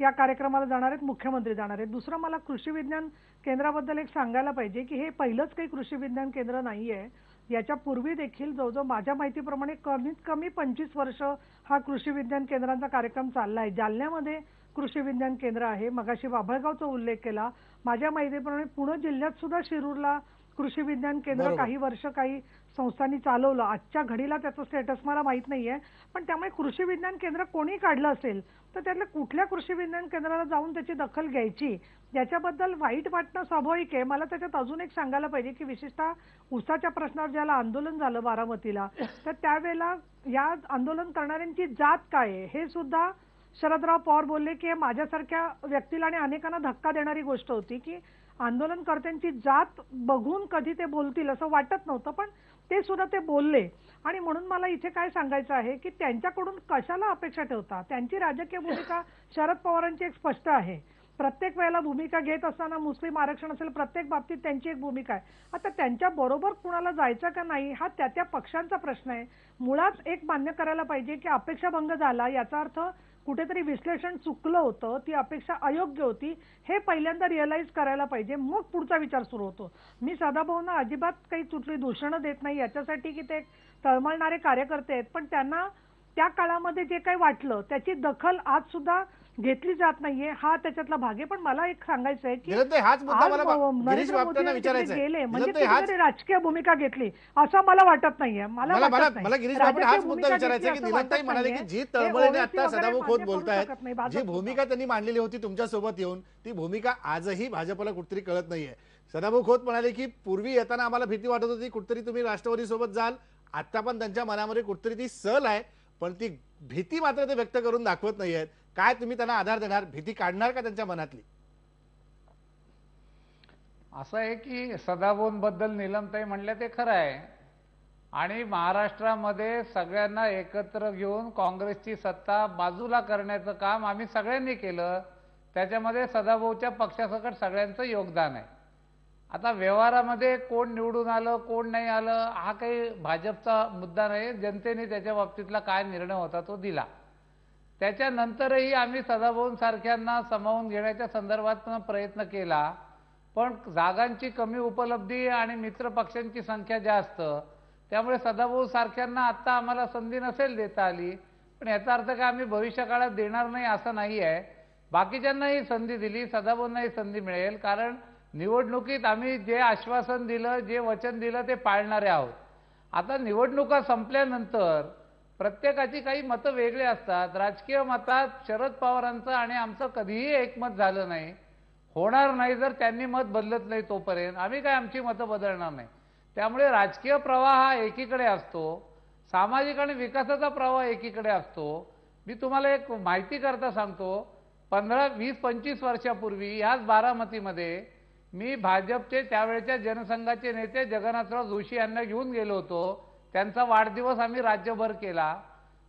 या कार्यक्रमाला जाणार आहेत मुख्यमंत्री जाणार आहेत दुसरं मला कृषी विज्ञान केंद्राबद्दल एक सांगायला पाहिजे की हे पहिलंच काही कृषी विज्ञान केंद्र नाही आहे याच्यापूर्वी देखील जवळजवळ माझ्या माहितीप्रमाणे कमीत कमी पंचवीस वर्ष हा कृषी विज्ञान केंद्रांचा कार्यक्रम चालला आहे जालन्यामध्ये कृषी विज्ञान केंद्र आहे मगाशी बाभळगावचा उल्लेख केला माझ्या माहितीप्रमाणे पुणे जिल्ह्यात सुद्धा शिरूरला कृषी विज्ञान केंद्र काही वर्ष काही संस्थांनी चालवलं आजच्या घडीला त्याचं स्टेटस मला माहित नाहीये पण त्यामुळे कृषी विज्ञान केंद्र कोणी काढलं असेल तर त्यातल्या कुठल्या कृषी विज्ञान केंद्राला जाऊन त्याची दखल घ्यायची याच्याबद्दल वाईट वाटणं स्वाभाविक आहे मला त्याच्यात अजून एक सांगायला पाहिजे की विशेषतः उसाच्या प्रश्नावर ज्याला आंदोलन झालं बारामतीला तर त्यावेळेला या आंदोलन करणाऱ्यांची जात काय आहे हे सुद्धा शरदराव पवार बोलले की माझ्यासारख्या व्यक्तीला आणि अनेकांना धक्का देणारी गोष्ट होती की आंदोलनकर्त्यांची जात बघून कधी ते बोलतील असं वाटत नव्हतं पण ते सुद्धा ते बोलले आणि म्हणून मला इथे काय सांगायचं आहे की त्यांच्याकडून कशाला अपेक्षा ठेवता त्यांची राजकीय भूमिका शरद पवारांची एक स्पष्ट आहे प्रत्येक वेळेला भूमिका घेत असताना मुस्लिम आरक्षण असेल प्रत्येक बाबतीत त्यांची एक भूमिका आहे आता त्यांच्या बरोबर कुणाला जायचं का नाही हा त्या त्या पक्षांचा प्रश्न आहे मुळात एक मान्य करायला पाहिजे की अपेक्षाभंग झाला याचा अर्थ कुठेतरी विश्लेषण चुकलं होतं ती अपेक्षा अयोग्य होती हे पहिल्यांदा रिअलाईज करायला पाहिजे मग पुढचा विचार सुरू होतो मी सदाभाऊंना अजिबात काही चुटली दूषणं देत नाही याच्यासाठी की ते तळमळणारे कार्यकर्ते आहेत पण त्यांना त्या काळामध्ये जे काही वाटलं त्याची दखल आज सुद्धा घेतली जात नाहीये हा त्याच्यातला भाग आहे पण मला एक सांगायचं आहे की हाच मुद्दा मला आहे. म्हणजे राजकीय भूमिका घेतली असं मला वाटत नाहीये मला गिरीश हाच मुद्दा विचारायचा की म्हणाले की जी आता सदाभाऊ खोत बोलतायत जी भूमिका त्यांनी मांडलेली होती तुमच्यासोबत येऊन ती भूमिका आजही भाजपला कुठतरी कळत नाहीये सदाभाऊ खोत म्हणाले की पूर्वी येताना आम्हाला भीती वाटत होती कुठतरी तुम्ही राष्ट्रवादी सोबत जाल आता पण त्यांच्या मनामध्ये कुठतरी ती सल आहे पण ती भीती मात्र ते व्यक्त करून दाखवत नाहीयेत काय तुम्ही त्यांना आधार देणार भीती काढणार का त्यांच्या मनातली असं आहे की सदाभोंबद्दल निलमताई म्हणलं ते खरं आहे आणि महाराष्ट्रामध्ये सगळ्यांना एकत्र घेऊन काँग्रेसची सत्ता बाजूला करण्याचं काम आम्ही सगळ्यांनी केलं त्याच्यामध्ये सदाभाऊच्या पक्षासकट सगळ्यांचं योगदान आहे आता व्यवहारामध्ये कोण निवडून आलं कोण नाही आलं हा काही भाजपचा मुद्दा नाही जनतेने त्याच्या बाबतीतला काय निर्णय होता तो दिला त्याच्यानंतरही आम्ही सारख्यांना समावून घेण्याच्या संदर्भात प्रयत्न केला पण जागांची कमी उपलब्धी आणि मित्रपक्षांची संख्या जास्त त्यामुळे सदाभाऊ सारख्यांना आत्ता आम्हाला संधी नसेल देता आली पण याचा अर्थ काय आम्ही भविष्यकाळात देणार नाही असं नाही आहे बाकीच्यांनाही संधी दिली सदाभाऊंनाही संधी मिळेल कारण निवडणुकीत आम्ही जे आश्वासन दिलं जे वचन दिलं ते पाळणारे आहोत आता निवडणुका संपल्यानंतर प्रत्येकाची काही मतं वेगळी असतात राजकीय मतात शरद पवारांचं आणि आमचं कधीही एकमत झालं नाही होणार नाही जर त्यांनी मत बदलत नाही तोपर्यंत आम्ही काय आमची मतं बदलणार नाही त्यामुळे राजकीय प्रवाह हा एकीकडे असतो सामाजिक आणि विकासाचा प्रवाह एकीकडे असतो मी तुम्हाला एक माहिती करता सांगतो पंधरा वीस पंचवीस वर्षापूर्वी याच बारामतीमध्ये मी भाजपचे त्यावेळेच्या जनसंघाचे नेते जगन्नाथराव जोशी यांना घेऊन गेलो होतो त्यांचा वाढदिवस आम्ही राज्यभर केला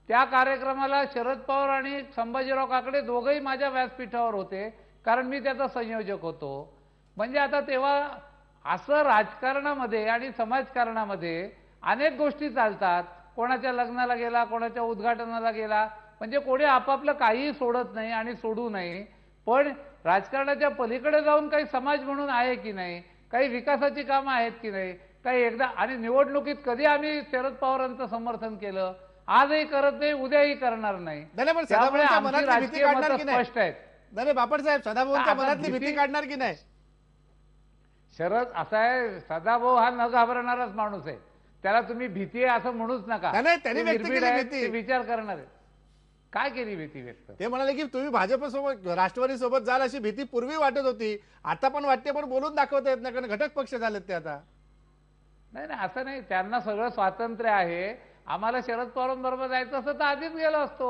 त्या कार्यक्रमाला शरद पवार आणि संभाजीराव काकडे दोघंही माझ्या व्यासपीठावर होते कारण मी त्याचा संयोजक होतो म्हणजे आता तेव्हा असं राजकारणामध्ये आणि समाजकारणामध्ये अनेक गोष्टी चालतात कोणाच्या लग्नाला गेला कोणाच्या उद्घाटनाला गेला म्हणजे कोणी आपापलं काहीही सोडत नाही आणि सोडू नाही पण राजकारणाच्या पलीकडे जाऊन काही समाज म्हणून आहे की नाही काही विकासाची कामं आहेत की नाही काही एकदा आणि निवडणुकीत कधी आम्ही शरद पवारांचं समर्थन केलं आजही करत नाही उद्याही करणार नाही स्पष्ट आहेत नाही बापटसाहेब मनातली भीती काढणार की नाही शरद असा आहे सदाभाऊ हा न घाबरणाराच माणूस आहे त्याला तुम्ही भीती आहे असं म्हणूच नका विचार करणार काय केली भीती व्यक्त ते म्हणाले की तुम्ही सोबत राष्ट्रवादी सोबत जाल अशी भीती पूर्वी वाटत होती आता पण वाटते पण बोलून दाखवता येत नाही कारण घटक पक्ष झालेत ते आता नाही नाही असं नाही त्यांना सगळं स्वातंत्र्य आहे आम्हाला शरद पवारांबरोबर जायचं असं तर आधीच गेलो असतो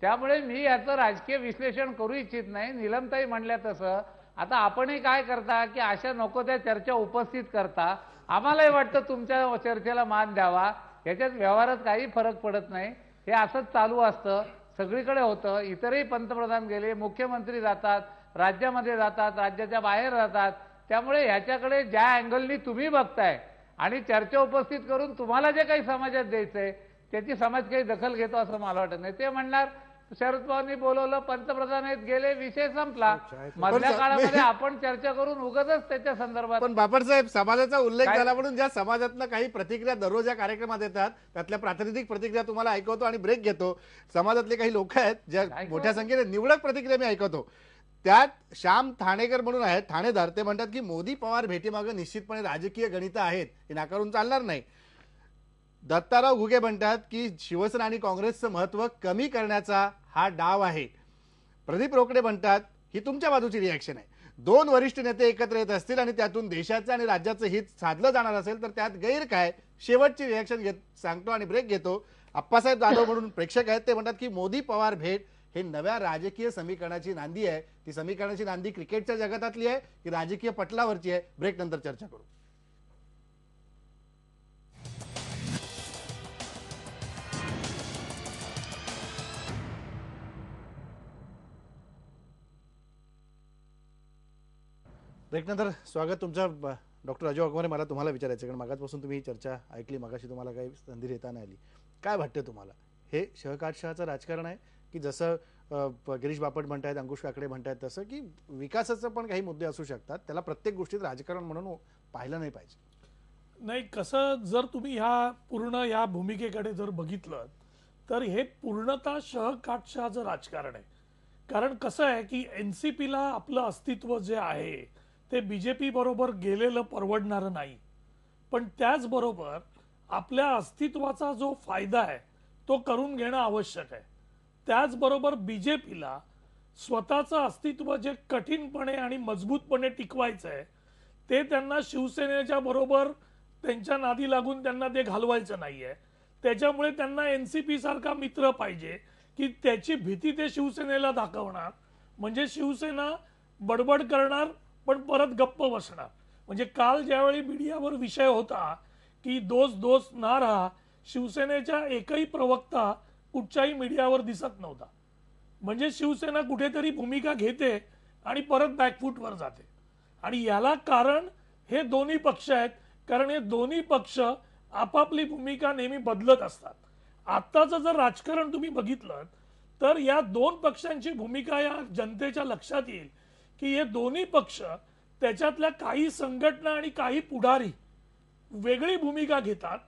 त्यामुळे मी याचं राजकीय विश्लेषण करू इच्छित नाही निलमताई म्हणल्या तसं आता आपणही काय करता की अशा नको त्या चर्चा उपस्थित करता आम्हालाही वाटतं तुमच्या चर्चेला मान द्यावा याच्यात व्यवहारात काही फरक पडत नाही हे असंच चालू असतं सगळीकडे होतं इतरही पंतप्रधान गेले मुख्यमंत्री जातात राज्यामध्ये जातात राज्याच्या बाहेर जातात त्यामुळे ह्याच्याकडे ज्या अँगलनी तुम्ही बघताय आणि चर्चा उपस्थित करून तुम्हाला जे काही समाजात द्यायचं आहे त्याची समाज काही दखल घेतो असं मला वाटत नाही ते म्हणणार शरद पवारांनी बोलवलं पंतप्रधान आहेत गेले विषय संपला मधल्या काळामध्ये आपण चर्चा करून उगतच त्याच्या संदर्भात पण बापट साहेब समाजाचा उल्लेख झाला म्हणून ज्या समाजातनं काही प्रतिक्रिया दररोज या कार्यक्रमात येतात त्यातल्या प्रातिनिधिक प्रतिक्रिया तुम्हाला ऐकवतो आणि ब्रेक घेतो समाजातले काही लोक आहेत ज्या मोठ्या संख्येने निवडक प्रतिक्रिया मी ऐकवतो त्यात श्याम ठाणेकर म्हणून आहेत ठाणेदार ते म्हणतात की मोदी पवार भेटीमागं निश्चितपणे राजकीय गणित आहेत हे नाकारून चालणार नाही दत्ताराव घुगे म्हणतात की शिवसेना आणि काँग्रेसचं महत्व कमी करण्याचा हा डाव आहे प्रदीप रोकडे म्हणतात ही तुमच्या बाजूची रिॲक्शन आहे दोन वरिष्ठ नेते एकत्र येत असतील आणि त्यातून देशाचं आणि राज्याचं हित साधलं जाणार असेल तर त्यात गैर काय शेवटची रिॲक्शन घेत सांगतो आणि ब्रेक घेतो आप्पासाहेब जाधव म्हणून प्रेक्षक आहेत ते म्हणतात की मोदी पवार भेट हे नव्या राजकीय समीकरणाची नांदी आहे ती समीकरणाची नांदी क्रिकेटच्या जगतातली आहे की राजकीय पटलावरची आहे ब्रेक नंतर चर्चा करू ब्रेकनंतर स्वागत तुमचं डॉक्टर अजय वाघमारे मला तुम्हाला विचारायचं कारण मागासपासून तुम्ही ही चर्चा ऐकली मागाशी तुम्हाला काही संधी देता नाही आली काय वाटतं तुम्हाला हे शहकाटशहाचं राजकारण आहे की जसं गिरीश बापट म्हणतायत अंकुश काकडे म्हणतायत तसं की विकासाचं पण काही मुद्दे असू शकतात त्याला प्रत्येक गोष्टीत राजकारण म्हणून पाहिलं नाही पाहिजे नाही कसं जर तुम्ही ह्या पूर्ण या भूमिकेकडे जर बघितलं तर हे पूर्णतः शहकाटशहाचं राजकारण आहे कारण कसं आहे की एन सी पीला आपलं अस्तित्व जे आहे ते बीजेपी बरोबर गेलेलं परवडणार नाही पण त्याचबरोबर आपल्या अस्तित्वाचा जो फायदा आहे तो करून घेणं आवश्यक आहे त्याचबरोबर बी जे पीला स्वतःचं अस्तित्व जे कठीणपणे आणि मजबूतपणे टिकवायचं आहे ते त्यांना शिवसेनेच्या बरोबर त्यांच्या नादी लागून त्यांना ते घालवायचं नाही आहे त्याच्यामुळे त्यांना एन सी पी सारखा मित्र पाहिजे की त्याची भीती ते शिवसेनेला दाखवणार म्हणजे शिवसेना बडबड करणार पण परत गप्प बसणार म्हणजे काल ज्यावेळी मीडियावर विषय होता की दोस्त दोस्त ना राहा शिवसेनेच्या एकही प्रवक्ता कुठच्याही मीडियावर दिसत नव्हता म्हणजे शिवसेना कुठेतरी भूमिका घेते आणि परत बॅकफूटवर जाते आणि याला कारण हे दोन्ही पक्ष आहेत कारण हे दोन्ही पक्ष आपापली भूमिका नेहमी बदलत असतात आत्ताचं जर राजकारण तुम्ही बघितलं तर या दोन पक्षांची भूमिका या जनतेच्या लक्षात येईल की हे दोन्ही पक्ष त्याच्यातल्या काही संघटना आणि काही पुढारी वेगळी भूमिका घेतात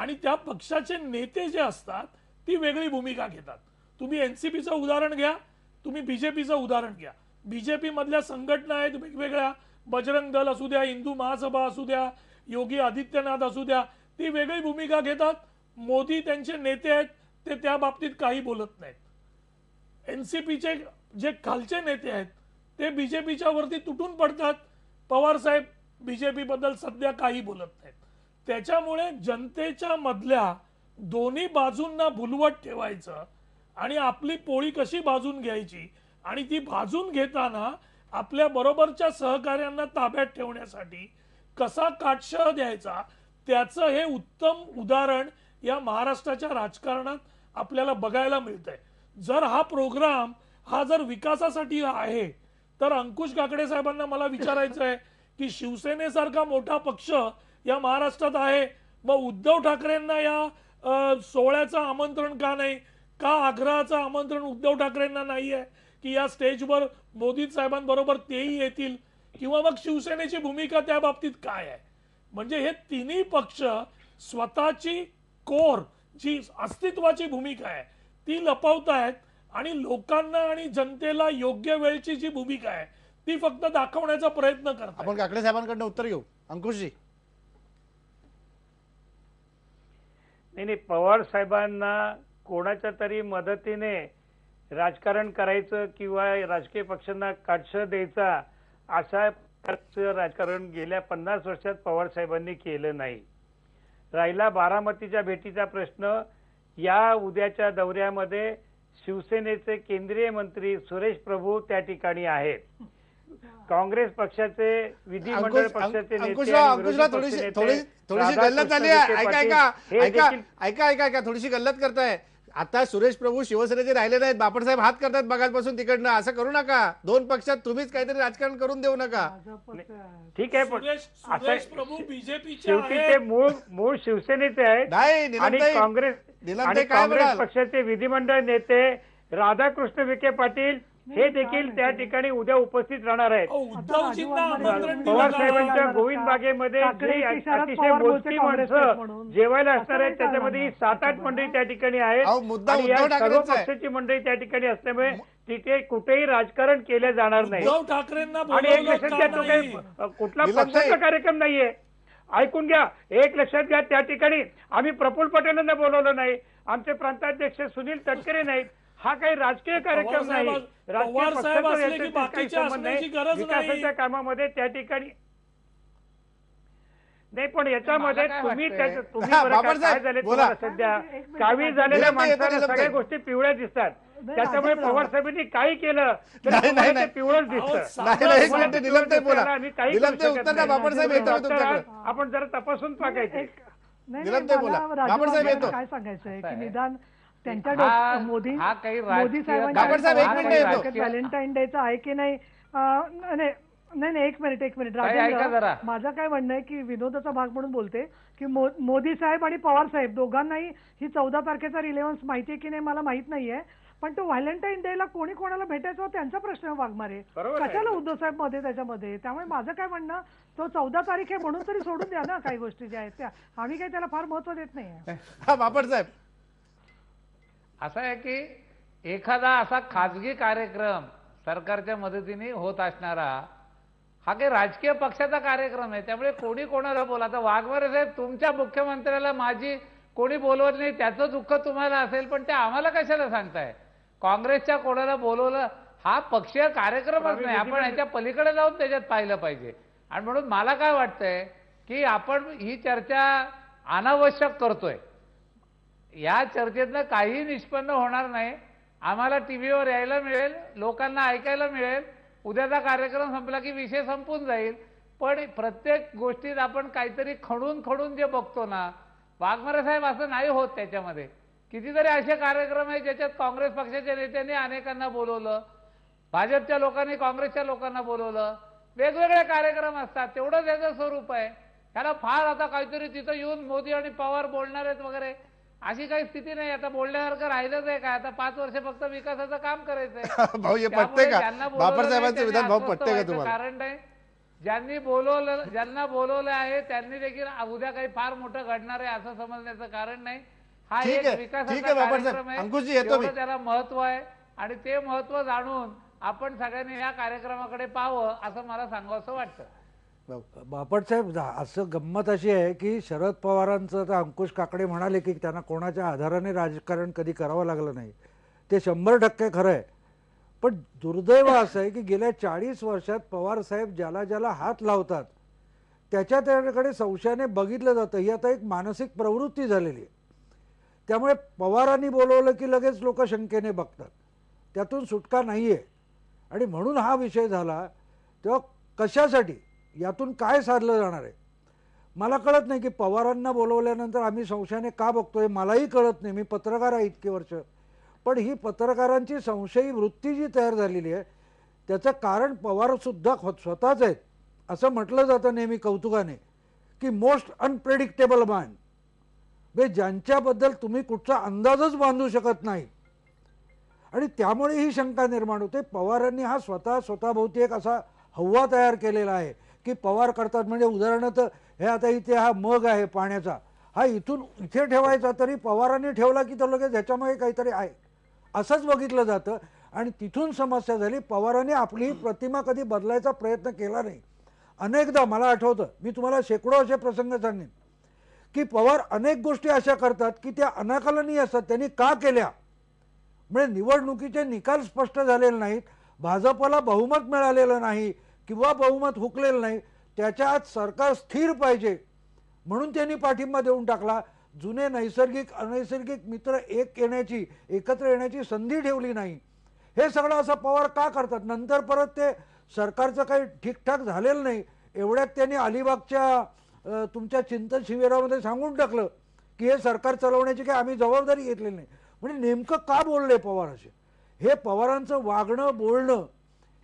आणि त्या पक्षाचे नेते जे असतात ती वेगळी भूमिका घेतात तुम्ही एन सी उदाहरण घ्या तुम्ही बीजेपीचं उदाहरण घ्या बीजेपी मधल्या संघटना आहेत वेगवेगळ्या बजरंग दल असू द्या हिंदू महासभा असू द्या योगी आदित्यनाथ असू द्या ती वेगळी भूमिका घेतात मोदी त्यांचे नेते आहेत ते त्या बाबतीत काही बोलत नाहीत एन जे खालचे नेते आहेत ते बीजेपीच्या वरती तुटून पडतात पवार साहेब बीजेपी बद्दल सध्या काही बोलत नाहीत त्याच्यामुळे जनतेच्या मधल्या दोन्ही बाजूंना भुलवत ठेवायचं आणि आपली पोळी कशी भाजून घ्यायची आणि ती भाजून घेताना आपल्या बरोबरच्या सहकार्यांना ताब्यात ठेवण्यासाठी कसा काटशह द्यायचा त्याचं हे उत्तम उदाहरण या महाराष्ट्राच्या राजकारणात आपल्याला बघायला मिळतंय जर हा प्रोग्राम हा जर विकासासाठी आहे तर अंकुश काकडे साहेबांना मला विचारायचं आहे की शिवसेनेसारखा मोठा पक्ष या महाराष्ट्रात आहे मग उद्धव ठाकरेंना या सोहळ्याचं आमंत्रण का नाही का आग्रहाचं आमंत्रण उद्धव ठाकरेंना नाही आहे की या स्टेजवर मोदी साहेबांबरोबर तेही येतील किंवा मग शिवसेनेची भूमिका त्या बाबतीत काय आहे म्हणजे हे तिन्ही पक्ष स्वतःची कोर जी अस्तित्वाची भूमिका आहे ती लपवत आहेत आणि लोकांना आणि जनतेला योग्य वेळची जी भूमिका आहे ती फक्त दाखवण्याचा प्रयत्न करतात आपण काकडे साहेबांकडनं उत्तर घेऊ अंकुशजी नाही पवार साहेबांना कोणाच्या तरी मदतीने राजकारण करायचं किंवा राजकीय पक्षांना काटसं द्यायचा अशा राजकारण गेल्या पन्नास वर्षात पवार साहेबांनी केलं नाही राहिला बारामतीच्या भेटीचा प्रश्न या उद्याच्या दौऱ्यामध्ये शिवसेनेचे केंद्रीय मंत्री सुरेश प्रभू त्या ठिकाणी आहेत काँग्रेस पक्षाचे विधिमंडळ पक्षाचे नेते थोडीशी गल्लत झाली ऐका ऐका ऐका ऐका ऐका थोडीशी गल्लत करताय आता सुरेश प्रभू शिवसेनेचे राहिले नाहीत साहेब हात करतात बघापासून तिकडनं असं करू नका दोन पक्षात तुम्हीच काहीतरी राजकारण करून देऊ नका ठीक आहे पण शेवटी ते मूळ मूळ शिवसेनेचे आहे आणि काँग्रेस काँग्रेस पक्षाचे विधिमंडळ नेते राधाकृष्ण विखे पाटील हे देखील त्या ठिकाणी उद्या उपस्थित राहणार आहेत पवार साहेबांच्या गोविंद बागेमध्ये अतिशय मोठी माणसं जेवायला असणार आहेत त्याच्यामध्ये सात आठ मंडळी त्या ठिकाणी आहेत आणि या सर्व पक्षाची मंडळी त्या ठिकाणी असल्यामुळे तिथे कुठेही राजकारण केलं जाणार नाही आणि एक लक्षात घ्या तो काही कुठला पक्षाचा कार्यक्रम नाहीये ऐकून घ्या एक लक्षात घ्या त्या ठिकाणी आम्ही प्रफुल पटेलांना बोलवलं नाही आमचे प्रांताध्यक्ष सुनील तटकरे नाहीत हा काही राजकीय कार्यक्रम नाही पवार साहेब असले की बाकीचे असण्याची गरज नाही कामामध्ये त्या ठिकाणी नाही पण याच्यामध्ये तुम्ही तुम्ही काय झाले सध्या कावी झालेल्या माणसाला सगळ्या गोष्टी पिवळ्या दिसतात त्याच्यामुळे पवार साहेबांनी काही केलं तर पिवळच दिसत आपण जरा तपासून पाकायचं काय सांगायचंय की निदान त्यांच्या मोदी मोदी साहेबांच्या व्हॅलेंटाईन चा आहे की नाही नाही नाही एक मिनिट एक मिनिट माझं काय म्हणणं आहे की विनोदाचा भाग म्हणून बोलते की मोदी साहेब आणि पवार साहेब दोघांनाही ही चौदा तारखेचा रिलेव्हन्स माहिती आहे की नाही मला माहित नाहीये पण तो व्हॅलेंटाईन डेला कोणी कोणाला भेटायचं हो, त्यांचा प्रश्न वाघमारे कशाला उद्धव साहेब मध्ये त्याच्यामध्ये त्यामुळे माझं काय म्हणणं तो चौदा तारीख आहे म्हणून तरी सोडून द्या ना काही गोष्टी ज्या आहेत त्या आम्ही काही त्याला फार महत्व देत नाही बापट साहेब असं आहे की एखादा असा खाजगी कार्यक्रम सरकारच्या मदतीने होत असणारा हा काही राजकीय पक्षाचा कार्यक्रम आहे त्यामुळे कोणी कोणाला बोला आता वाघमारे साहेब तुमच्या मुख्यमंत्र्याला माझी कोणी बोलवत नाही त्याचं दुःख तुम्हाला असेल पण ते आम्हाला कशाला सांगताय काँग्रेसच्या कोणाला बोलवलं हा पक्षीय कार्यक्रमच नाही आपण ह्याच्या पलीकडे जाऊन त्याच्यात पाहिलं पाहिजे आणि म्हणून मला काय वाटतंय की आपण ही चर्चा अनावश्यक करतोय या चर्चेतनं काही निष्पन्न होणार नाही आम्हाला टी व्हीवर यायला मिळेल लोकांना ऐकायला मिळेल उद्याचा कार्यक्रम संपला की विषय संपून जाईल पण प्रत्येक गोष्टीत आपण काहीतरी खडून खडून जे बघतो ना वाघमारे साहेब असं नाही होत त्याच्यामध्ये कितीतरी असे कार्यक्रम आहे ज्याच्यात काँग्रेस पक्षाच्या नेत्यांनी अनेकांना बोलवलं भाजपच्या लोकांनी काँग्रेसच्या लोकांना बोलवलं वेगवेगळे कार्यक्रम असतात तेवढं त्याचं स्वरूप आहे त्याला फार आता काहीतरी तिथं येऊन मोदी आणि पवार बोलणार आहेत वगैरे अशी काही स्थिती नाही आता बोलण्यासारखं राहिलंच आहे काय आता पाच वर्ष फक्त विकासाचं काम करायचंय भाऊ कारण नाही ज्यांनी बोलवलं ज्यांना बोलवलं आहे त्यांनी देखील उद्या काही फार मोठं घडणार आहे असं समजण्याचं कारण नाही हा एक विकासाचा त्याला महत्व आहे आणि ते महत्व जाणून आपण सगळ्यांनी या कार्यक्रमाकडे पाहावं असं मला सांगावं असं वाटतं साहेब असं गंमत अशी आहे की शरद पवारांचं आता अंकुश काकडे म्हणाले की त्यांना कोणाच्या आधाराने राजकारण कधी करावं लागलं नाही ते शंभर टक्के खरं आहे पण दुर्दैव असं आहे की गेल्या चाळीस वर्षात पवार साहेब ज्याला ज्याला हात लावतात त्याच्या त्याकडे संशयाने बघितलं जातं ही आता एक मानसिक प्रवृत्ती झालेली आहे त्यामुळे पवारांनी बोलवलं की लगेच लोक शंकेने बघतात त्यातून सुटका नाही आहे आणि म्हणून हा विषय झाला तेव्हा कशासाठी यातून काय साधलं जाणार आहे मला कळत नाही की पवारांना बोलवल्यानंतर आम्ही संशयाने का बघतोय मलाही कळत नाही मी पत्रकार आहे इतकी वर्ष पण ही पत्रकारांची संशयी वृत्ती जी तयार झालेली आहे त्याचं कारण पवारसुद्धा स्वतःच आहेत असं म्हटलं जातं नेहमी कौतुकाने की मोस्ट अनप्रेडिक्टेबल मॅन म्हणजे ज्यांच्याबद्दल तुम्ही कुठचा अंदाजच बांधू शकत नाही आणि त्यामुळे ही शंका निर्माण होते पवारांनी हा स्वतः स्वतःभोवती एक असा हव्वा तयार केलेला आहे की पवार करतात म्हणजे उदाहरणार्थ हे आता इथे हा मग आहे पाण्याचा हा इथून इथे ठेवायचा तरी पवारांनी ठेवला की तर लगेच ह्याच्यामुळे काहीतरी आहे असंच बघितलं जातं आणि तिथून समस्या झाली पवारांनी आपली प्रतिमा कधी बदलायचा प्रयत्न केला नाही अनेकदा मला आठवतं मी तुम्हाला शेकडो असे प्रसंग सांगेन की पवार अनेक गोष्टी अशा करतात की त्या अनाकलनीय असतात त्यांनी का केल्या म्हणजे निवडणुकीचे निकाल स्पष्ट झालेले नाहीत भाजपला बहुमत मिळालेलं नाही किंवा बहुमत हुकलेलं नाही त्याच्यात सरकार स्थिर पाहिजे म्हणून त्यांनी पाठिंबा देऊन टाकला जुने नैसर्गिक अनैसर्गिक मित्र एक येण्याची एकत्र येण्याची संधी ठेवली नाही हे सगळं असं पवार का करतात नंतर परत ते सरकारचं काही ठीकठाक झालेलं नाही एवढ्यात त्यांनी अलिबागच्या तुमच्या चिंतन शिबिरामध्ये सांगून टाकलं की हे सरकार चालवण्याची काही आम्ही जबाबदारी घेतलेली नाही म्हणजे नेमकं का बोलले पवार असे हे पवारांचं वागणं बोलणं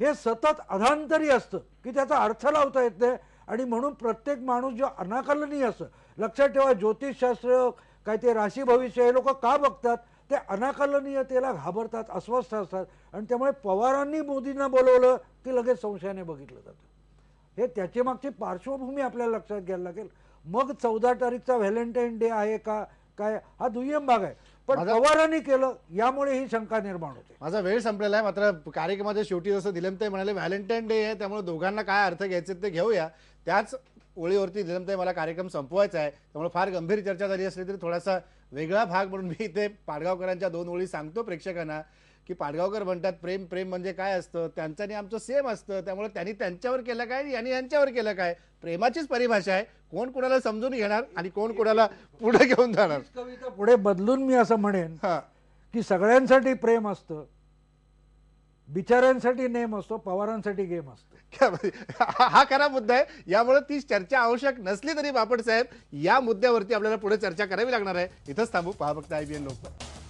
हे सतत अधांतरी असतं की त्याचा अर्थ लावता येत नाही आणि म्हणून प्रत्येक माणूस जो अनाकलनीय असतं लक्षात ठेवा ज्योतिषशास्त्र काय ते राशी भविष्य हे लोक का बघतात ते अनाकलनीयतेला घाबरतात अस्वस्थ असतात आणि त्यामुळे पवारांनी मोदींना बोलवलं की लगेच संशयाने बघितलं जातं हे त्याच्यामागची पार्श्वभूमी आपल्याला लक्षात घ्यायला लागेल मग चौदा तारीखचा व्हॅलेंटाईन डे आहे का काय हा दुय्यम भाग आहे पण पवारांनी केलं यामुळे ही शंका निर्माण होते माझा वेळ संपलेला आहे मात्र कार्यक्रमाच्या शेवटी जसं दिलमताई म्हणाले व्हॅलेंटाईन डे आहे त्यामुळे दोघांना काय अर्थ घ्यायचे ते घेऊया त्याच ओळीवरती दिलमताई मला कार्यक्रम संपवायचा आहे त्यामुळे फार गंभीर चर्चा झाली असली तरी थोडासा वेगळा भाग म्हणून मी इथे पाडगावकरांच्या दोन ओळी सांगतो प्रेक्षकांना की पाडगावकर म्हणतात प्रेम प्रेम म्हणजे काय असतं त्यांचं आणि आमचं सेम असतं त्यामुळे त्यांनी त्यांच्यावर केलं काय यांनी यांच्यावर केलं काय प्रेमाचीच परिभाषा आहे कोण कोणाला समजून घेणार आणि कोण कोणाला पुढे घेऊन जाणार कविता पुढे बदलून मी असं म्हणेन की सगळ्यांसाठी प्रेम असतं बिचाऱ्यांसाठी नेम असतो पवारांसाठी गेम असतो हा खरा मुद्दा आहे यामुळे ती चर्चा आवश्यक नसली तरी बापट साहेब या मुद्द्यावरती आपल्याला पुढे चर्चा करावी लागणार आहे इथंच थांबू पहा फक्त आय बी एन लोक